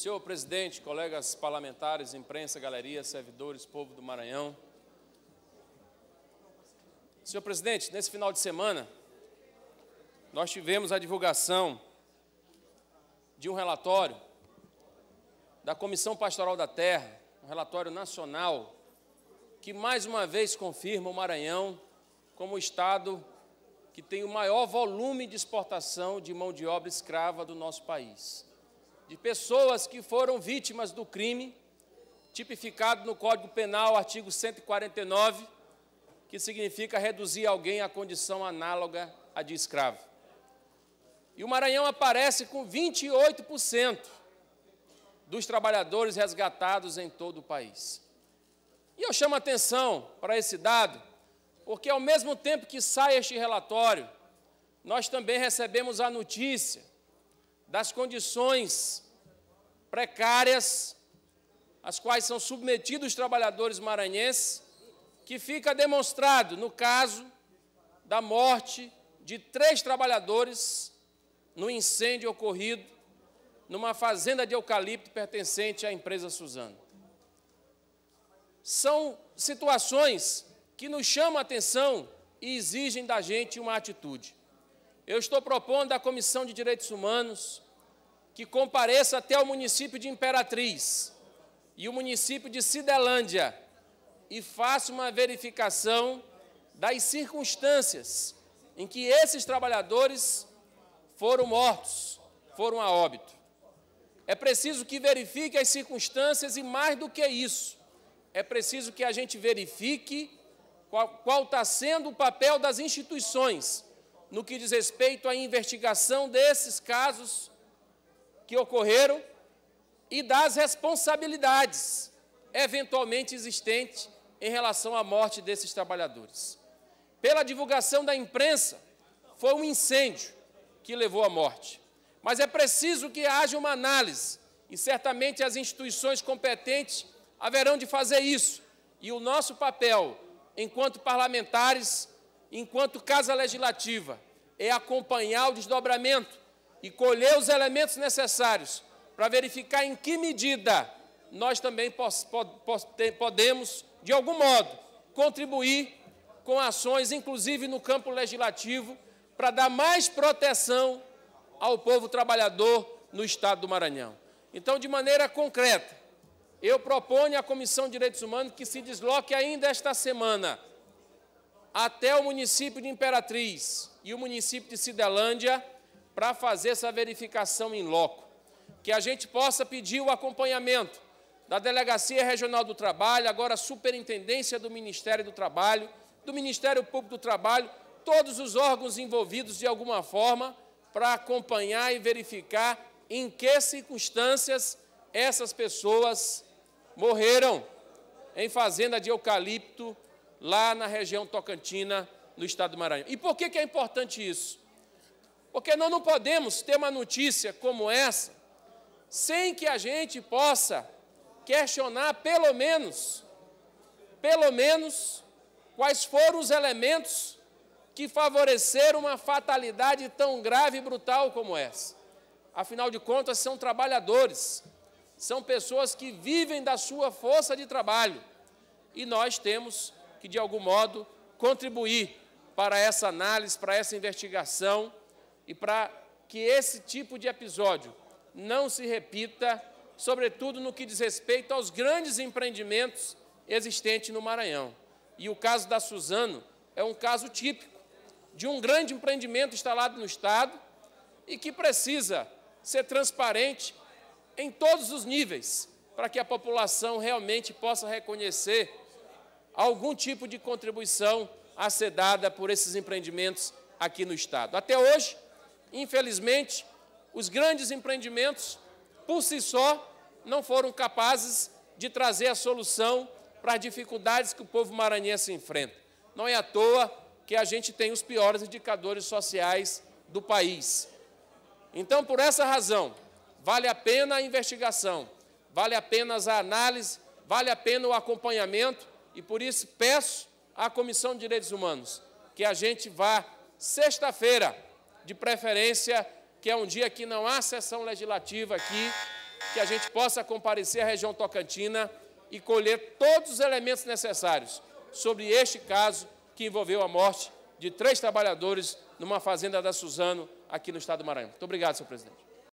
Senhor presidente, colegas parlamentares, imprensa, galeria, servidores, povo do Maranhão. Senhor presidente, nesse final de semana, nós tivemos a divulgação de um relatório da Comissão Pastoral da Terra, um relatório nacional, que mais uma vez confirma o Maranhão como o estado que tem o maior volume de exportação de mão de obra escrava do nosso país de pessoas que foram vítimas do crime, tipificado no Código Penal, artigo 149, que significa reduzir alguém à condição análoga à de escravo. E o Maranhão aparece com 28% dos trabalhadores resgatados em todo o país. E eu chamo atenção para esse dado, porque ao mesmo tempo que sai este relatório, nós também recebemos a notícia das condições precárias às quais são submetidos os trabalhadores maranhenses, que fica demonstrado no caso da morte de três trabalhadores no incêndio ocorrido numa fazenda de eucalipto pertencente à empresa Suzano. São situações que nos chamam a atenção e exigem da gente uma atitude. Eu estou propondo à Comissão de Direitos Humanos que compareça até o município de Imperatriz e o município de Cidelândia e faça uma verificação das circunstâncias em que esses trabalhadores foram mortos, foram a óbito. É preciso que verifique as circunstâncias e, mais do que isso, é preciso que a gente verifique qual está sendo o papel das instituições no que diz respeito à investigação desses casos que ocorreram e das responsabilidades eventualmente existentes em relação à morte desses trabalhadores. Pela divulgação da imprensa, foi um incêndio que levou à morte. Mas é preciso que haja uma análise, e certamente as instituições competentes haverão de fazer isso. E o nosso papel, enquanto parlamentares, enquanto Casa Legislativa, é acompanhar o desdobramento e colher os elementos necessários para verificar em que medida nós também podemos, de algum modo, contribuir com ações, inclusive no campo legislativo, para dar mais proteção ao povo trabalhador no estado do Maranhão. Então, de maneira concreta, eu proponho à Comissão de Direitos Humanos que se desloque ainda esta semana até o município de Imperatriz e o município de Cidelândia para fazer essa verificação em loco. Que a gente possa pedir o acompanhamento da Delegacia Regional do Trabalho, agora Superintendência do Ministério do Trabalho, do Ministério Público do Trabalho, todos os órgãos envolvidos de alguma forma para acompanhar e verificar em que circunstâncias essas pessoas morreram em fazenda de eucalipto lá na região tocantina, no estado do Maranhão. E por que, que é importante isso? Porque nós não podemos ter uma notícia como essa sem que a gente possa questionar pelo menos, pelo menos, quais foram os elementos que favoreceram uma fatalidade tão grave e brutal como essa. Afinal de contas, são trabalhadores, são pessoas que vivem da sua força de trabalho e nós temos que, de algum modo, contribuir para essa análise, para essa investigação e para que esse tipo de episódio não se repita, sobretudo no que diz respeito aos grandes empreendimentos existentes no Maranhão. E o caso da Suzano é um caso típico de um grande empreendimento instalado no Estado e que precisa ser transparente em todos os níveis, para que a população realmente possa reconhecer algum tipo de contribuição a ser dada por esses empreendimentos aqui no Estado. Até hoje, Infelizmente, os grandes empreendimentos, por si só, não foram capazes de trazer a solução para as dificuldades que o povo maranhense enfrenta. Não é à toa que a gente tem os piores indicadores sociais do país. Então, por essa razão, vale a pena a investigação, vale a pena a análise, vale a pena o acompanhamento e por isso peço à Comissão de Direitos Humanos que a gente vá sexta-feira de preferência, que é um dia que não há sessão legislativa aqui, que a gente possa comparecer à região tocantina e colher todos os elementos necessários sobre este caso que envolveu a morte de três trabalhadores numa fazenda da Suzano, aqui no estado do Maranhão. Muito obrigado, senhor presidente.